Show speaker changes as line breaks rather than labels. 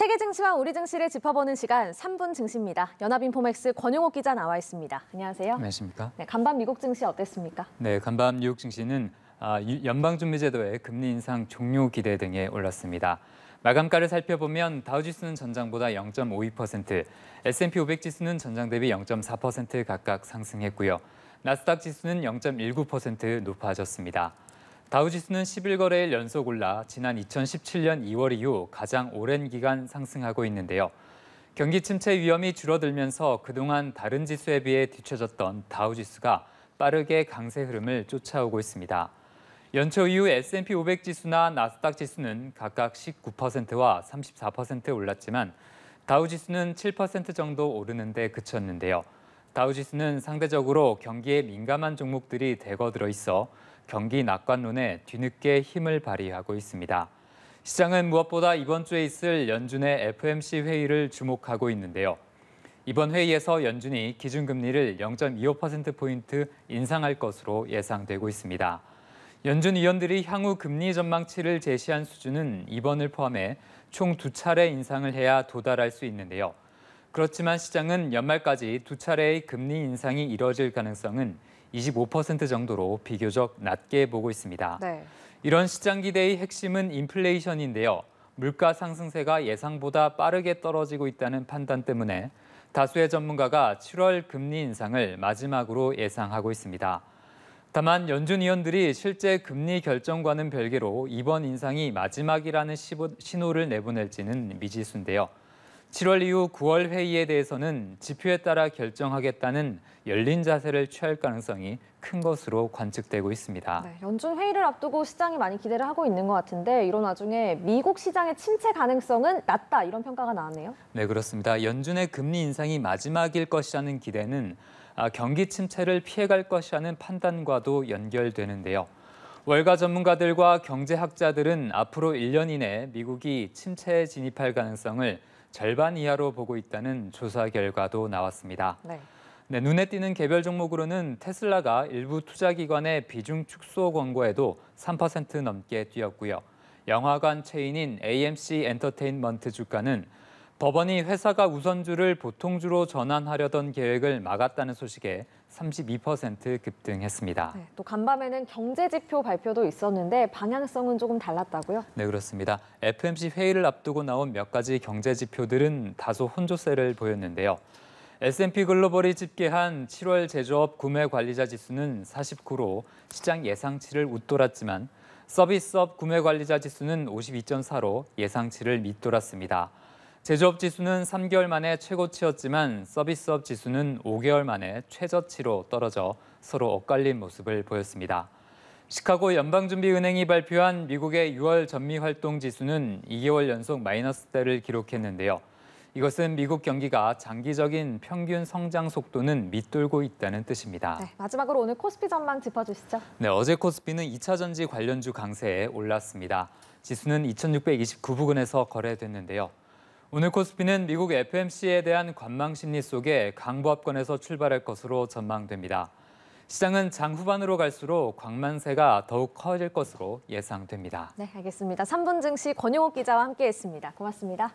세계 증시와 우리 증시를 짚어보는 시간 3분 증시입니다. 연합인포맥스 권용옥 기자 나와 있습니다. 안녕하세요.
안녕하십니까. 네,
간밤 미국 증시 어땠습니까?
네, 간밤 미국 증시는 아, 연방준비제도의 금리 인상 종료 기대 등에 올랐습니다. 마감가를 살펴보면 다우지수는 전장보다 0.52%, S&P 500 지수는 전장 대비 0.4% 각각 상승했고요. 나스닥 지수는 0.19% 높아졌습니다. 다우지수는 11거래일 연속 올라 지난 2017년 2월 이후 가장 오랜 기간 상승하고 있는데요. 경기 침체 위험이 줄어들면서 그동안 다른 지수에 비해 뒤처졌던 다우지수가 빠르게 강세 흐름을 쫓아오고 있습니다. 연초 이후 S&P 500 지수나 나스닥 지수는 각각 19%와 34% 올랐지만 다우지수는 7% 정도 오르는데 그쳤는데요. 다우지수는 상대적으로 경기에 민감한 종목들이 대거 들어있어 경기 낙관론에 뒤늦게 힘을 발휘하고 있습니다. 시장은 무엇보다 이번 주에 있을 연준의 FMC 회의를 주목하고 있는데요. 이번 회의에서 연준이 기준금리를 0.25%포인트 인상할 것으로 예상되고 있습니다. 연준 위원들이 향후 금리 전망치를 제시한 수준은 이번을 포함해 총 두 차례 인상을 해야 도달할 수 있는데요. 그렇지만 시장은 연말까지 두 차례의 금리 인상이 이뤄질 가능성은 25% 정도로 비교적 낮게 보고 있습니다. 네. 이런 시장 기대의 핵심은 인플레이션인데요. 물가 상승세가 예상보다 빠르게 떨어지고 있다는 판단 때문에 다수의 전문가가 7월 금리 인상을 마지막으로 예상하고 있습니다. 다만 연준 위원들이 실제 금리 결정과는 별개로 이번 인상이 마지막이라는 신호를 내보낼지는 미지수인데요. 7월 이후 9월 회의에 대해서는 지표에 따라 결정하겠다는 열린 자세를 취할 가능성이 큰 것으로 관측되고 있습니다. 네,
연준 회의를 앞두고 시장이 많이 기대를 하고 있는 것 같은데 이런 와중에 미국 시장의 침체 가능성은 낮다 이런 평가가 나왔네요.
네 그렇습니다. 연준의 금리 인상이 마지막일 것이라는 기대는 아, 경기 침체를 피해갈 것이라는 판단과도 연결되는데요. 월가 전문가들과 경제학자들은 앞으로 1년 이내 미국이 침체에 진입할 가능성을 절반 이하로 보고 있다는 조사 결과도 나왔습니다. 네. 네, 눈에 띄는 개별 종목으로는 테슬라가 일부 투자기관의 비중 축소 권고에도 3% 넘게 뛰었고요. 영화관 체인인 AMC 엔터테인먼트 주가는 법원이 회사가 우선주를 보통주로 전환하려던 계획을 막았다는 소식에 32% 급등했습니다. 네,
또 간밤에는 경제지표 발표도 있었는데 방향성은 조금 달랐다고요?
네, 그렇습니다. FMC 회의를 앞두고 나온 몇 가지 경제지표들은 다소 혼조세를 보였는데요. S&P 글로벌이 집계한 7월 제조업 구매 관리자 지수는 49로 시장 예상치를 웃돌았지만 서비스업 구매 관리자 지수는 52.4로 예상치를 밑돌았습니다. 제조업 지수는 3개월 만에 최고치였지만 서비스업 지수는 5개월 만에 최저치로 떨어져 서로 엇갈린 모습을 보였습니다. 시카고 연방준비은행이 발표한 미국의 6월 전미활동 지수는 2개월 연속 마이너스대를 기록했는데요. 이것은 미국 경기가 장기적인 평균 성장 속도는 밑돌고 있다는 뜻입니다. 네,
마지막으로 오늘 코스피 전망 짚어주시죠.
네, 어제 코스피는 2차 전지 관련주 강세에 올랐습니다. 지수는 2629부근에서 거래됐는데요. 오늘 코스피는 미국 FMC에 대한 관망 심리 속에 강보합권에서 출발할 것으로 전망됩니다. 시장은 장 후반으로 갈수록 광만세가 더욱 커질 것으로 예상됩니다.
네, 알겠습니다. 3분 증시 권용욱 기자와 함께했습니다. 고맙습니다.